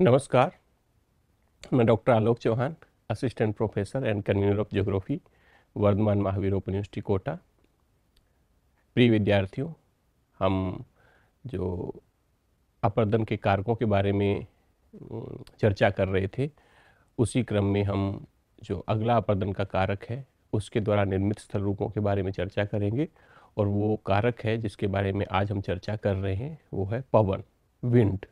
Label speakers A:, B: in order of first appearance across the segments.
A: नमस्कार मैं doctor Alok Chauhan assistant professor and convener of geography Vardhman Mahaveer open university Kota प्रिय विद्यार्थियों हम जो अपर्दन के कारकों के बारे में चर्चा कर रहे थे उसी क्रम में हम जो अगला अपर्दन का कारक है उसके द्वारा निर्मित स्थल रूपों के बारे में चर्चा करेंगे और वो कारक है जिसके बारे में आज हम चर्चा कर रहे हैं वो है पवन विंड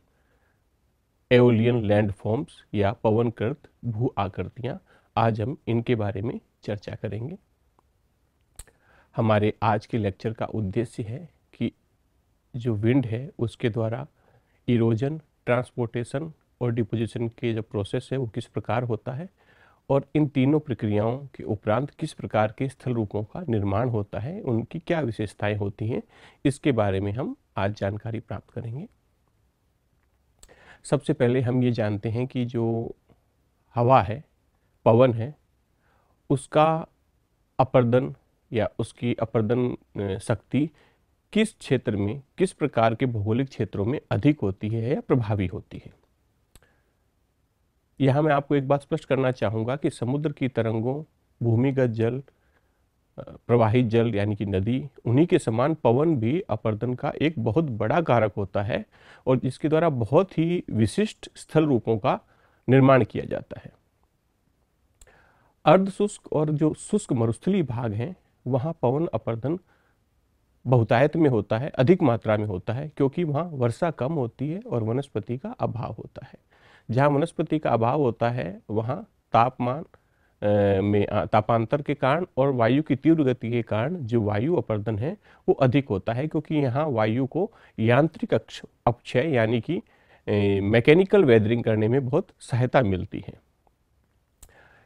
A: एओलियन लैंडफॉर्म्स या पवनकृत भू आकृतियाँ आज हम इनके बारे में चर्चा करेंगे हमारे आज के लेक्चर का उद्देश्य है कि जो विंड है उसके द्वारा इरोजन ट्रांसपोर्टेशन और डिपोजिशन के जो प्रोसेस है वो किस प्रकार होता है और इन तीनों प्रक्रियाओं के उपरांत किस प्रकार के स्थल रूपों का निर्माण होता है उनकी क्या विशेषताएं होती हैं इसके बारे में हम आज जानकारी प्राप्त करेंगे सबसे पहले हम ये जानते हैं कि जो हवा है पवन है उसका अपर्दन या उसकी अपर्दन शक्ति किस क्षेत्र में किस प्रकार के भौगोलिक क्षेत्रों में अधिक होती है या प्रभावी होती है यहाँ मैं आपको एक बात स्पष्ट करना चाहूँगा कि समुद्र की तरंगों भूमिगत जल प्रवाहित जल यानी कि नदी उन्हीं के समान पवन भी अपर्दन का एक बहुत बड़ा कारक होता है और जिसके द्वारा बहुत ही विशिष्ट स्थल रूपों का निर्माण किया जाता है अर्ध शुष्क और जो शुष्क मरुस्थली भाग हैं वहाँ पवन अपर्दन बहुतायत में होता है अधिक मात्रा में होता है क्योंकि वहाँ वर्षा कम होती है और वनस्पति का अभाव होता है जहाँ वनस्पति का अभाव होता है वहाँ तापमान में तापांतर के कारण और वायु की तीव्र गति के कारण जो वायु अपर्दन है वो अधिक होता है क्योंकि यहाँ वायु को यांत्रिक अक्ष अपक्षय यानी कि मैकेनिकल वेदरिंग करने में बहुत सहायता मिलती है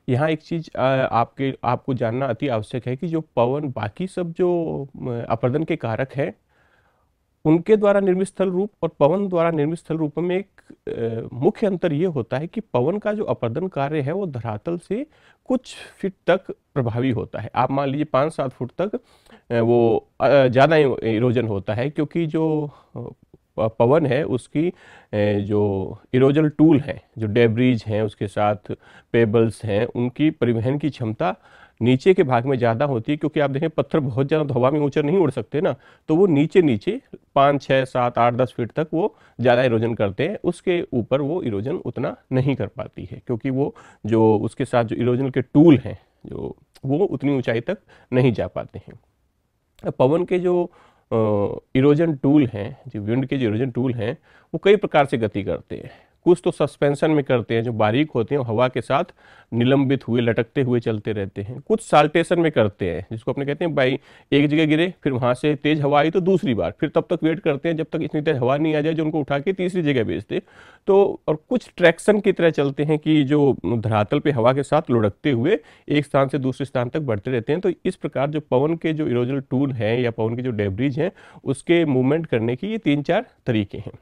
A: यहाँ एक चीज़ आपके आपको जानना अति आवश्यक है कि जो पवन बाकी सब जो अपर्दन के कारक हैं उनके द्वारा निर्मित स्थल रूप और पवन द्वारा निर्मित स्थल रूप में एक मुख्य अंतर यह होता है कि पवन का जो अपर्दन कार्य है वो धरातल से कुछ फीट तक प्रभावी होता है आप मान लीजिए पाँच सात फुट तक वो ज़्यादा इरोजन होता है क्योंकि जो पवन है उसकी जो इरोजल टूल हैं जो डेब्रिज हैं उसके साथ पेबल्स हैं उनकी परिवहन की क्षमता नीचे के भाग में ज़्यादा होती है क्योंकि आप देखें पत्थर बहुत ज़्यादा तो हवा में ऊंचा नहीं उड़ सकते ना तो वो नीचे नीचे पाँच छः सात आठ दस फीट तक वो ज़्यादा इरोजन करते हैं उसके ऊपर वो इरोजन उतना नहीं कर पाती है क्योंकि वो जो उसके साथ जो इरोजन के टूल हैं जो वो उतनी ऊंचाई तक नहीं जा पाते हैं पवन के जो इरोजन टूल हैं जो विंड के जो इरोजन टूल हैं वो कई प्रकार से गति करते हैं कुछ तो सस्पेंशन में करते हैं जो बारीक होते हैं हवा के साथ निलंबित हुए लटकते हुए चलते रहते हैं कुछ साल्टेशन में करते हैं जिसको अपने कहते हैं भाई एक जगह गिरे फिर वहाँ से तेज़ हवा आई तो दूसरी बार फिर तब तक वेट करते हैं जब तक इतनी तेज़ हवा नहीं आ जाए जो उनको उठा के तीसरी जगह भेजते तो और कुछ ट्रैक्शन की तरह चलते हैं कि जो धरातल पर हवा के साथ लुढ़कते हुए एक स्थान से दूसरे स्थान तक बढ़ते रहते हैं तो इस प्रकार जो पवन के जो इरोजल टूल हैं या पवन के जो डेबरीज हैं उसके मूवमेंट करने के ये तीन चार तरीके हैं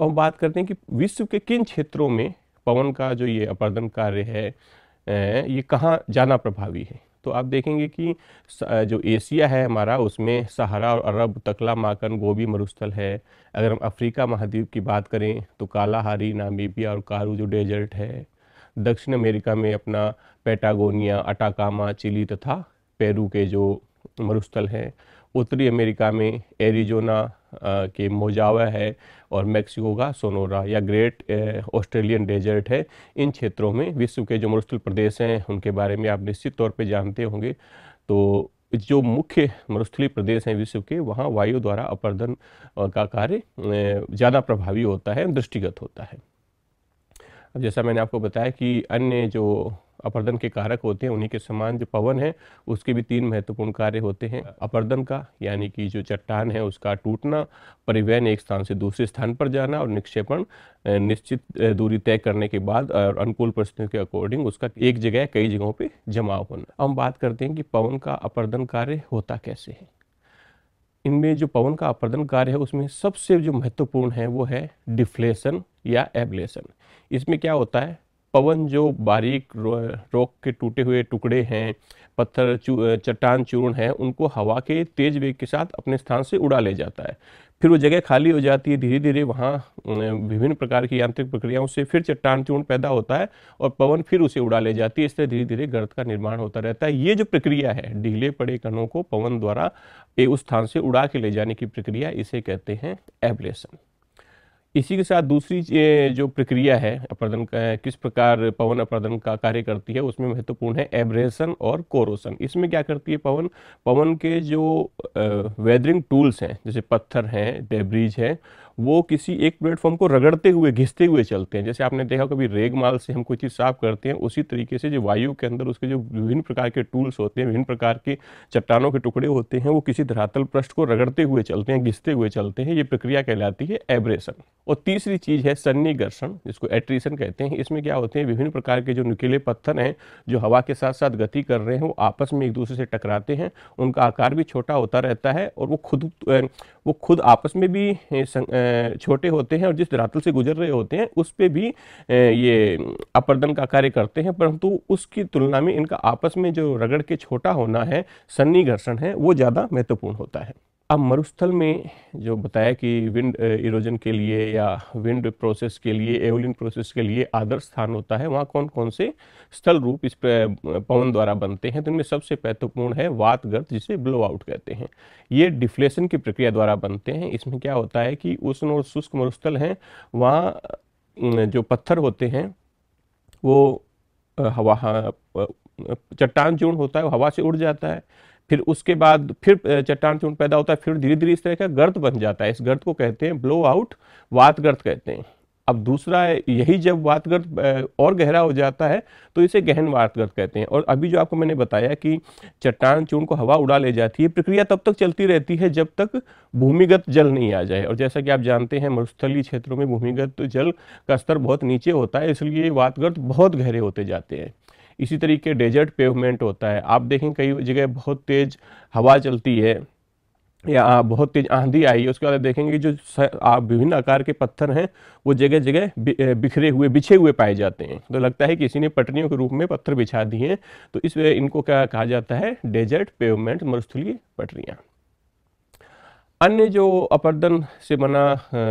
A: और हम बात करते हैं कि विश्व के किन क्षेत्रों में पवन का जो ये अपर्दन कार्य है ये कहाँ जाना प्रभावी है तो आप देखेंगे कि जो एशिया है हमारा उसमें सहारा और अरब तकला माकन गोभी मरुस्थल है अगर हम अफ्रीका महाद्वीप की बात करें तो कालाहारी नामीबिया और कारू जो डेजर्ट है दक्षिण अमेरिका में अपना पेटागोनिया अटाकामा चिली तथा पेरू के जो मरुस्थल हैं उत्तरी अमेरिका में एरिजोना के मोजावा है और मैक्सिको का सोनोरा या ग्रेट ऑस्ट्रेलियन डेजर्ट है इन क्षेत्रों में विश्व के जो मरुस्थल प्रदेश हैं उनके बारे में आप निश्चित तौर पर जानते होंगे तो जो मुख्य मरुस्थली प्रदेश हैं विश्व के वहाँ वायु द्वारा अपर्दन का कार्य ज़्यादा प्रभावी होता है दृष्टिगत होता है अब जैसा मैंने आपको बताया कि अन्य जो अपर्दन के कारक होते हैं उन्हीं के समान जो पवन है उसके भी तीन महत्वपूर्ण कार्य होते हैं अपर्दन का यानी कि जो चट्टान है उसका टूटना परिवहन एक स्थान से दूसरे स्थान पर जाना और निक्षेपण निश्चित दूरी तय करने के बाद और अनुकूल परिस्थितियों के अकॉर्डिंग उसका एक जगह कई जगहों पर जमाव होना हम बात करते हैं कि पवन का अपर्दन कार्य होता कैसे है इनमें जो पवन का अपर्दन कार्य है उसमें सबसे जो महत्वपूर्ण है वो है डिफ्लेशन या एबलेशन इसमें क्या होता है पवन जो बारीक रोक के टूटे हुए टुकड़े हैं पत्थर चू, चट्टान चूर्ण हैं उनको हवा के तेज वेग के साथ अपने स्थान से उड़ा ले जाता है फिर वो जगह खाली हो जाती है धीरे धीरे वहाँ विभिन्न प्रकार की यांत्रिक प्रक्रियाओं से फिर चट्टान चूर्ण पैदा होता है और पवन फिर उसे उड़ा ले जाती है इस तरह धीरे धीरे गर्त का निर्माण होता रहता है ये जो प्रक्रिया है ढीले पड़े कणों को पवन द्वारा उस स्थान से उड़ा के ले जाने की प्रक्रिया इसे कहते हैं एबलेसन इसी के साथ दूसरी जो प्रक्रिया है का किस प्रकार पवन अपर्दन का कार्य करती है उसमें महत्वपूर्ण है एब्रेशन और कोरोसन इसमें क्या करती है पवन पवन के जो वेदरिंग टूल्स हैं जैसे पत्थर हैं डेब्रिज है वो किसी एक प्लेटफॉर्म को रगड़ते हुए घिसते हुए चलते हैं जैसे आपने देखा कभी रेग माल से हम कोई चीज़ साफ करते हैं उसी तरीके से जो वायु के अंदर उसके जो विभिन्न प्रकार के टूल्स होते हैं विभिन्न प्रकार के चट्टानों के टुकड़े होते हैं वो किसी धरातल पृष्ठ को रगड़ते हुए चलते हैं घिसते हुए चलते हैं ये प्रक्रिया कहलाती है एब्रेशन और तीसरी चीज़ है सन्नी घर्षण जिसको एट्रीशन कहते हैं इसमें क्या होते हैं विभिन्न प्रकार के जो नुकीले पत्थर हैं जो हवा के साथ साथ गति कर रहे हैं वो आपस में एक दूसरे से टकराते हैं उनका आकार भी छोटा होता रहता है और वो खुद वो खुद आपस में भी छोटे होते हैं और जिस धरातल से गुजर रहे होते हैं उस पर भी ये अपर्दन का कार्य करते हैं परंतु उसकी तुलना में इनका आपस में जो रगड़ के छोटा होना है सन्नी घर्षण है वो ज़्यादा महत्वपूर्ण होता है अब मरुस्थल में जो बताया कि विंड इरोजन के लिए या विंड प्रोसेस के लिए एवलिन प्रोसेस के लिए आदर्श स्थान होता है वहाँ कौन कौन से स्थल रूप इस पवन द्वारा बनते हैं तो इनमें सबसे महत्वपूर्ण है वात गर्त जिसे ब्लो आउट कहते हैं ये डिफ्लेशन की प्रक्रिया द्वारा बनते हैं इसमें क्या होता है कि उष्ण और शुष्क मरुस्थल हैं वहाँ जो पत्थर होते हैं वो हवा चट्टान चूर्ण होता है वो हवा से उड़ जाता है फिर उसके बाद फिर चट्टान चूर्ण पैदा होता है फिर धीरे धीरे इस तरह का गर्त बन जाता है इस गर्त को कहते हैं ब्लो आउट वात गर्त कहते हैं अब दूसरा है यही जब वात गर्द और गहरा हो जाता है तो इसे गहन वातगर्त कहते हैं और अभी जो आपको मैंने बताया कि चट्टान चूर्ण को हवा उड़ा ले जाती है प्रक्रिया तब तक चलती रहती है जब तक भूमिगत जल नहीं आ जाए और जैसा कि आप जानते हैं मरुस्थली क्षेत्रों में भूमिगत जल का स्तर बहुत नीचे होता है इसलिए वातगर्द बहुत गहरे होते जाते हैं इसी तरीके डेजर्ट पेवमेंट होता है आप देखें कई जगह बहुत तेज़ हवा चलती है या बहुत तेज आंधी आई है उसके बाद देखेंगे जो आप विभिन्न आकार के पत्थर हैं वो जगह जगह बिखरे हुए बिछे हुए पाए जाते हैं तो लगता है किसी ने पटरियों के रूप में पत्थर बिछा दिए हैं तो इस इनको क्या कहा जाता है डेजर्ट पेवमेंट मरुस्थलीय पटरियाँ अन्य जो अपर्दन से बना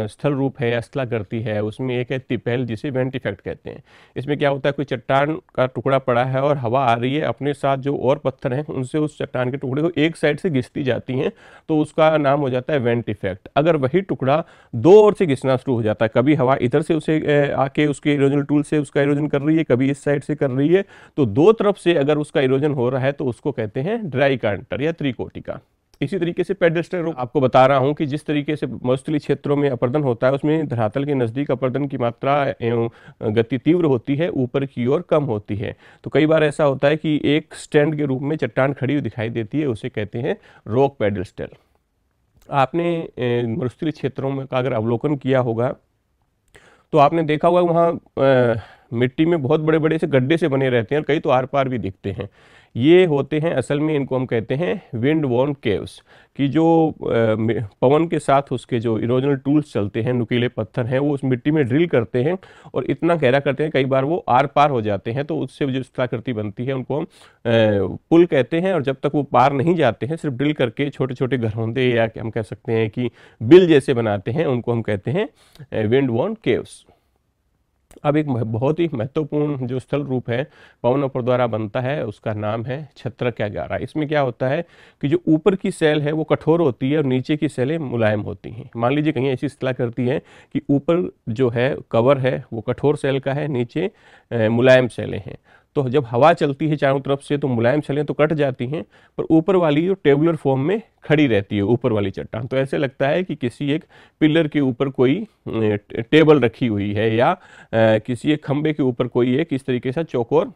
A: स्थल रूप है अस्थला करती है उसमें एक है तिपहल जिसे वेंट इफेक्ट कहते हैं इसमें क्या होता है कोई चट्टान का टुकड़ा पड़ा है और हवा आ रही है अपने साथ जो और पत्थर हैं उनसे उस चट्टान के टुकड़े को एक साइड से घिसती जाती हैं तो उसका नाम हो जाता है वेंट इफेक्ट अगर वही टुकड़ा दो ओर से घिसना शुरू हो जाता है कभी हवा इधर से उसे आके उसके इरोजन टूल से उसका इरोजन कर रही है कभी इस साइड से कर रही है तो दो तरफ से अगर उसका इरोजन हो रहा है तो उसको कहते हैं ड्राई कांटर या त्रिकोटिका इसी तरीके से पेडेस्टर रोग आपको बता रहा हूँ कि जिस तरीके से मरुस्थली क्षेत्रों में अपर्दन होता है उसमें धरातल के नज़दीक अपर्दन की मात्रा एवं गति तीव्र होती है ऊपर की ओर कम होती है तो कई बार ऐसा होता है कि एक स्टैंड के रूप में चट्टान खड़ी हुई दिखाई देती है उसे कहते हैं रोक पेडलस्टर आपने मरुस्थली क्षेत्रों में का अगर अवलोकन किया होगा तो आपने देखा होगा वहाँ मिट्टी में बहुत बड़े बड़े से गड्ढे से बने रहते हैं और कई तो आर पार भी दिखते हैं ये होते हैं असल में इनको हम कहते हैं विंड वॉन केव्स कि जो पवन के साथ उसके जो इरोजनल टूल्स चलते हैं नुकीले पत्थर हैं वो उस मिट्टी में ड्रिल करते हैं और इतना गहरा करते हैं कई बार वो आर पार हो जाते हैं तो उससे जो स्थलाकृति बनती है उनको हम पुल कहते हैं और जब तक वो पार नहीं जाते हैं सिर्फ ड्रिल करके छोटे छोटे घरौंदे या हम कह सकते हैं कि बिल जैसे बनाते हैं उनको हम कहते हैं विंड वॉन केव्स अब एक बहुत ही महत्वपूर्ण जो स्थल रूप है पवन अपर द्वारा बनता है उसका नाम है छत्र क्या ग्यारह इसमें क्या होता है कि जो ऊपर की सेल है वो कठोर होती है और नीचे की सेलें मुलायम होती हैं मान लीजिए कहीं ऐसी सलाह करती है कि ऊपर जो है कवर है वो कठोर सेल का है नीचे मुलायम सेलें हैं तो जब हवा चलती है चारों तरफ से तो मुलायम छलें तो कट जाती हैं पर ऊपर वाली जो टेबुलर फॉर्म में खड़ी रहती है ऊपर वाली चट्टान तो ऐसे लगता है कि किसी एक पिलर के ऊपर कोई टेबल रखी हुई है या किसी एक खंबे के ऊपर कोई एक इस तरीके से चौकोर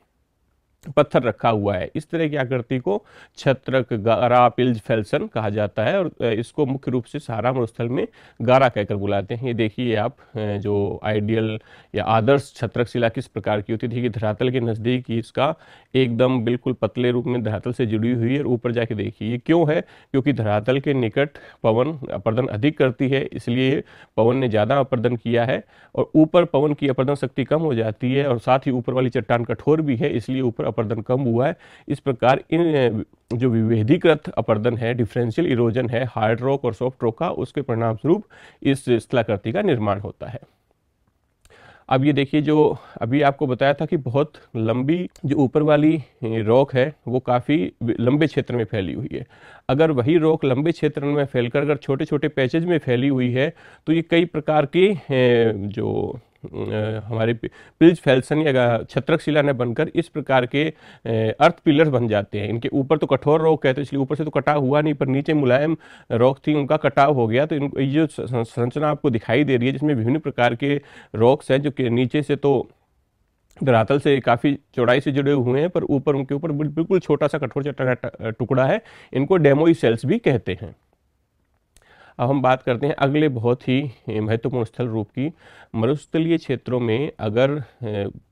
A: पत्थर रखा हुआ है इस तरह की आकृति को छत्रक गारा पिल्ज फेल्सन कहा जाता है और इसको मुख्य रूप से सहारा मरुस्थल में गारा कहकर बुलाते हैं ये देखिए आप जो आइडियल या आदर्श छत्रक शिला किस प्रकार की होती थी कि धरातल के नज़दीक इसका एकदम बिल्कुल पतले रूप में धरातल से जुड़ी हुई है और ऊपर जाके देखिए ये क्यों है क्योंकि धरातल के निकट पवन अपर्दन अधिक करती है इसलिए पवन ने ज़्यादा अपर्दन किया है और ऊपर पवन की अपर्दन शक्ति कम हो जाती है और साथ ही ऊपर वाली चट्टान कठोर भी है इसलिए ऊपर अपर्दन कम हुआ है इस प्रकार इन जो विभेदीकृत अपर्दन है डिफरेंशियल इरोजन है हार्ड रॉक और सॉफ्ट रॉक का उसके परिणाम स्वरूप इस स्थलाकृति का निर्माण होता है अब ये देखिए जो अभी आपको बताया था कि बहुत लंबी जो ऊपर वाली रॉक है वो काफ़ी लंबे क्षेत्र में फैली हुई है अगर वही रॉक लंबे क्षेत्र में फैलकर अगर छोटे छोटे पैचेज में फैली हुई है तो ये कई प्रकार की जो हमारे पिल्ज फैल्सन या छत्रक शिला ने बनकर इस प्रकार के अर्थ पिलर्स बन जाते हैं इनके ऊपर तो कठोर रॉक कहते हैं इसलिए ऊपर से तो कटाव हुआ नहीं पर नीचे मुलायम रॉक थी उनका कटाव हो गया तो इन ये जो संरचना आपको दिखाई दे रही है जिसमें विभिन्न प्रकार के रॉक्स हैं जो कि नीचे से तो धरातल से काफ़ी चौड़ाई से जुड़े हुए हैं पर ऊपर उनके ऊपर बिल्कुल छोटा सा कठोर चट्टा टुकड़ा है इनको डेमोई सेल्स भी कहते हैं अब हम बात करते हैं अगले बहुत ही महत्वपूर्ण स्थल रूप की मरुस्थलीय क्षेत्रों में अगर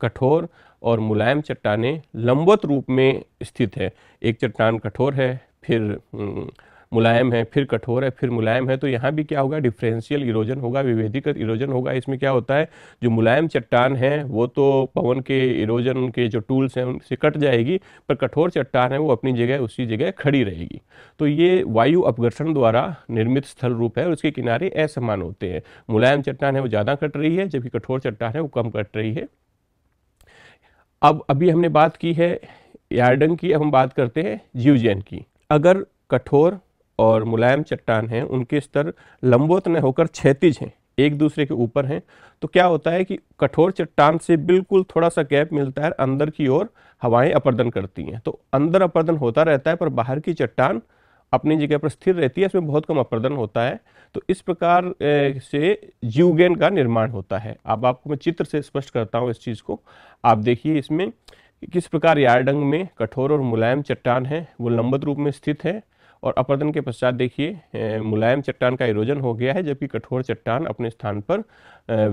A: कठोर और मुलायम चट्टाने लंबवत रूप में स्थित है एक चट्टान कठोर है फिर मुलायम है फिर कठोर है फिर मुलायम है तो यहाँ भी क्या होगा डिफरेंशियल इरोजन होगा विभेदीकृत इरोजन होगा इसमें क्या होता है जो मुलायम चट्टान है वो तो पवन के इरोजन के जो टूल्स हैं उनसे कट जाएगी पर कठोर चट्टान है वो अपनी जगह उसी जगह खड़ी रहेगी तो ये वायु अपघर्षण द्वारा निर्मित स्थल रूप है और उसके किनारे असमान होते हैं मुलायम चट्टान है वो ज़्यादा कट रही है जबकि कठोर चट्टान है वो कम कट रही है अब अभी हमने बात की है यार्डन की अब हम बात करते हैं जीवजैन की अगर कठोर और मुलायम चट्टान हैं उनके स्तर लंबोत न होकर क्षैतिज हैं एक दूसरे के ऊपर हैं तो क्या होता है कि कठोर चट्टान से बिल्कुल थोड़ा सा गैप मिलता है अंदर की ओर हवाएं अपर्दन करती हैं तो अंदर अपर्दन होता रहता है पर बाहर की चट्टान अपनी जगह पर स्थिर रहती है इसमें बहुत कम अपर्दन होता है तो इस प्रकार से जीवगेन का निर्माण होता है अब आपको मैं चित्र से स्पष्ट करता हूँ इस चीज़ को आप देखिए इसमें किस प्रकार यारडंग में कठोर और मुलायम चट्टान है वो लंबत रूप में स्थित है और अपर्दन के पश्चात देखिए मुलायम चट्टान का इरोजन हो गया है जबकि कठोर चट्टान अपने स्थान पर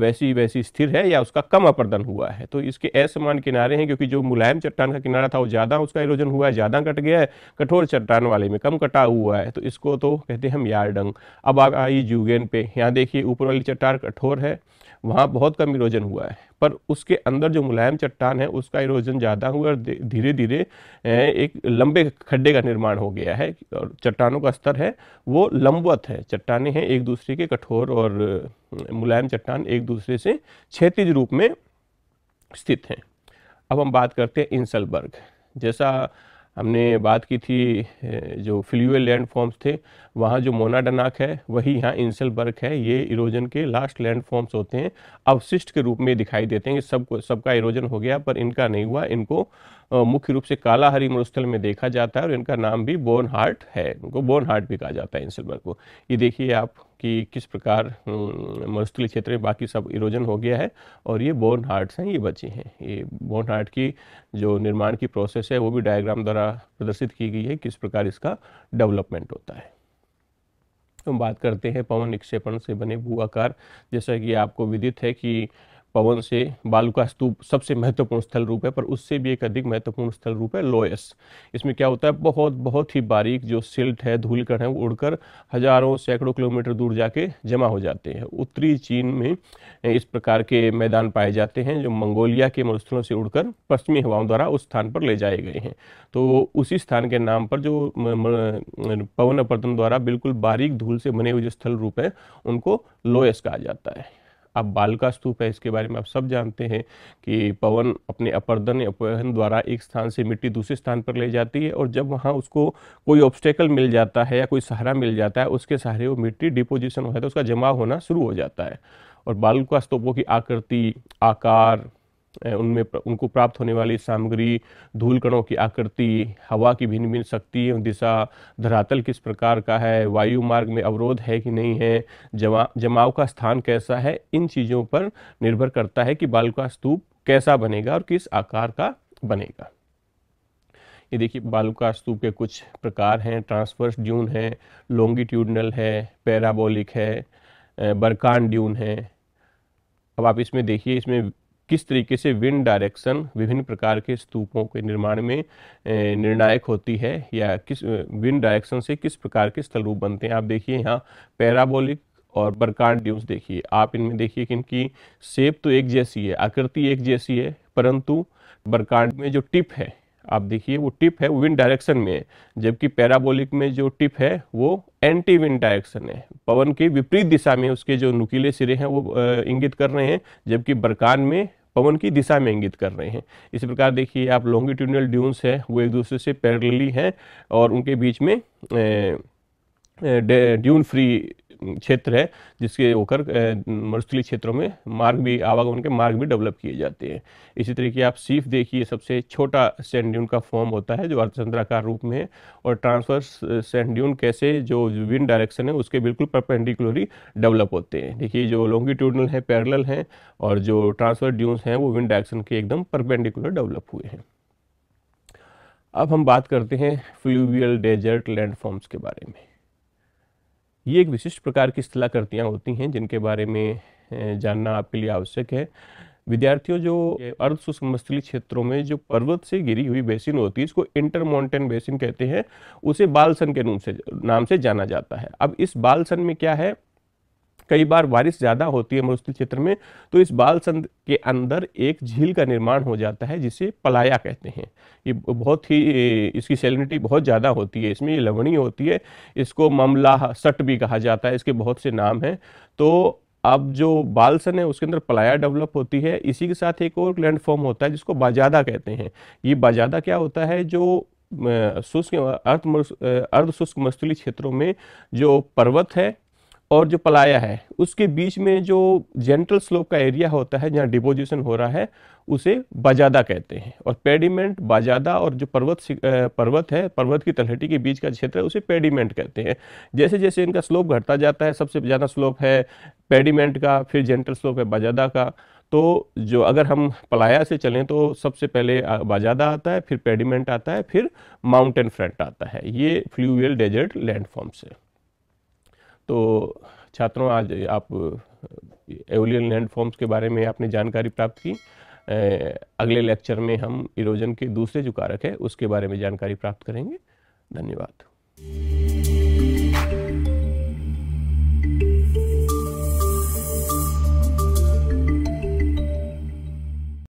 A: वैसी वैसी स्थिर है या उसका कम अपर्दन हुआ है तो इसके असमान किनारे हैं क्योंकि जो मुलायम चट्टान का किनारा था वो ज़्यादा उसका इरोजन हुआ है ज़्यादा कट गया है कठोर चट्टान वाले में कम कटा हुआ है तो इसको तो कहते हैं हम यारडंग अब आप आई जूगेन पे यहाँ देखिए ऊपर वाली चट्टान कठोर है वहाँ बहुत कम इरोजन हुआ है पर उसके अंदर जो मुलायम चट्टान है उसका इरोजन ज़्यादा हुआ और धीरे धीरे एक लंबे खड्डे का निर्माण हो गया है और चट्टानों का स्तर है वो लंबवत है चट्टाने हैं एक दूसरे के कठोर और मुलायम चट्टान एक दूसरे से क्षेत्रीय रूप में स्थित हैं अब हम बात करते हैं इंसलबर्ग जैसा हमने बात की थी जो फ्लूअल लैंड फॉर्म्स थे वहाँ जो मोनाडनाक है वही यहाँ बर्क है ये इरोजन के लास्ट लैंड फॉर्म्स होते हैं अवशिष्ट के रूप में दिखाई देते हैं सब सबका इरोजन हो गया पर इनका नहीं हुआ इनको मुख्य रूप से काला हरी मरुस्थल में देखा जाता है और इनका नाम भी बोर्न हार्ट है इनको बोर्न हार्ट भी कहा जाता है इंसल बर्क को ये देखिए आप कि किस प्रकार मरुस्थली क्षेत्र में बाकी सब इरोजन हो गया है और ये बोन हार्ट्स हैं ये बची हैं ये बोन हार्ट की जो निर्माण की प्रोसेस है वो भी डायग्राम द्वारा प्रदर्शित की गई है किस प्रकार इसका डेवलपमेंट होता है हम तो बात करते हैं पवन निक्षेपण से बने भू आकार जैसा कि आपको विदित है कि पवन से बालू का स्तूप सबसे महत्वपूर्ण स्थल रूप है पर उससे भी एक अधिक महत्वपूर्ण स्थल रूप है लोयस इसमें क्या होता है बहुत बहुत ही बारीक जो सिल्ट है धूलकण है वो उड़कर हजारों सैकड़ों किलोमीटर दूर जाके जमा हो जाते हैं उत्तरी चीन में इस प्रकार के मैदान पाए जाते हैं जो मंगोलिया के मरुस्थलों से उड़कर पश्चिमी हवाओं द्वारा उस स्थान पर ले जाए गए हैं तो उसी स्थान के नाम पर जो पवन अपवर्तन द्वारा बिल्कुल बारीक धूल से बने हुए जो स्थल रूप है उनको लोयस कहा जाता है अब बाल का स्तूप है इसके बारे में आप सब जानते हैं कि पवन अपने अपर्दन या अपवहन द्वारा एक स्थान से मिट्टी दूसरे स्थान पर ले जाती है और जब वहाँ उसको कोई ऑब्स्टेकल मिल जाता है या कोई सहारा मिल जाता है उसके सहारे वो मिट्टी डिपोजिशन जाता है तो उसका जमा होना शुरू हो जाता है और बाल का स्तूपों की आकृति आकार उनमें उनको प्राप्त होने वाली सामग्री धूल कणों की आकृति हवा की भिन्न भिन्न शक्ति दिशा धरातल किस प्रकार का है वायु मार्ग में अवरोध है कि नहीं है जमा जमाव का स्थान कैसा है इन चीज़ों पर निर्भर करता है कि बाल का स्तूप कैसा बनेगा और किस आकार का बनेगा ये देखिए बालुका स्तूप के कुछ प्रकार हैं ट्रांसफर्स ड्यून है लोंगिट्यूडनल है पैराबोलिक है बरकान ड्यून है अब आप इसमें देखिए इसमें किस तरीके से विंड डायरेक्शन विभिन्न प्रकार के स्तूपों के निर्माण में निर्णायक होती है या किस विंड डायरेक्शन से किस प्रकार के स्थल रूप बनते हैं आप देखिए यहाँ पैराबोलिक और बरकार ड्यूज देखिए आप इनमें देखिए कि इनकी सेप तो एक जैसी है आकृति एक जैसी है परंतु बरकार्ड में जो टिप है आप देखिए वो टिप है विंड डायरेक्शन में जबकि पैराबोलिक में जो टिप है वो एंटी विंड डायरेक्शन है पवन के विपरीत दिशा में उसके जो नुकीले सिरे हैं वो इंगित कर रहे हैं जबकि बरकान में पवन की दिशा में इंगित कर रहे हैं इसी प्रकार देखिए आप लॉन्गिट्यूडनल ड्यून्स हैं वो एक दूसरे से पैरली हैं और उनके बीच में ड्यून फ्री क्षेत्र है जिसके होकर मरुस्थली क्षेत्रों में मार्ग भी आवागमन के मार्ग भी डेवलप किए जाते हैं इसी तरीके आप सीफ देखिए सबसे छोटा सेंड्यून का फॉर्म होता है जो अर्थचंद्राकार रूप में है और ट्रांसफर सेंड्यून कैसे जो विंड डायरेक्शन है उसके बिल्कुल परपेंडिकुलरली डेवलप होते हैं देखिए जो लॉन्गिट्यूडनल हैं पैरल हैं और जो ट्रांसफर ड्यून्स हैं वो विंड डायरेक्शन के एकदम परपेंडिकुलर डेवलप हुए हैं अब हम बात करते हैं फ्लूवियल डेजर्ट लैंडफॉर्म्स के बारे में ये एक विशिष्ट प्रकार की स्थलाकृतियाँ होती हैं जिनके बारे में जानना आपके लिए आवश्यक है विद्यार्थियों जो अर्ध सुसमस्थली क्षेत्रों में जो पर्वत से गिरी हुई बेसिन होती है इसको इंटर माउंटेन बेसिन कहते हैं उसे बालसन के नाम से नाम से जाना जाता है अब इस बालसन में क्या है कई बार बारिश ज़्यादा होती है मरुस्थल क्षेत्र में तो इस बाल संद के अंदर एक झील का निर्माण हो जाता है जिसे पलाया कहते हैं ये बहुत ही इसकी सेलिनिटी बहुत ज़्यादा होती है इसमें ये लवणी होती है इसको ममला सट भी कहा जाता है इसके बहुत से नाम हैं तो अब जो बालसन है उसके अंदर पलाया डेवलप होती है इसी के साथ एक और लैंडफॉर्म होता है जिसको बाजादा कहते हैं ये बाजादा क्या होता है जो शुष्क अर्ध अर्ध शुष्क मस्तुली क्षेत्रों में जो पर्वत है और जो पलाया है उसके बीच में जो जेंट्रल स्लोप का एरिया होता है जहाँ डिपोजिशन हो रहा है उसे बाजादा कहते हैं और पेडिमेंट बाजादा और जो पर्वत पर्वत है पर्वत की तलहटी के बीच का क्षेत्र है उसे पेडिमेंट कहते हैं जैसे जैसे इनका स्लोप घटता जाता है सबसे ज़्यादा स्लोप है पेडिमेंट का फिर जेंट्रल स्लोप है बाजादा का तो जो अगर हम पलाया से चलें तो सबसे पहले बाजादा आता है फिर पेडिमेंट आता है फिर माउंटेन फ्रंट आता है ये फ्लूवियल डेजर्ट लैंडफॉर्म्स है तो छात्रों आज आप एवलियन लैंड फॉर्म्स के बारे में आपने जानकारी प्राप्त की अगले लेक्चर में हम इरोजन के दूसरे जो कारक है उसके बारे में जानकारी प्राप्त करेंगे धन्यवाद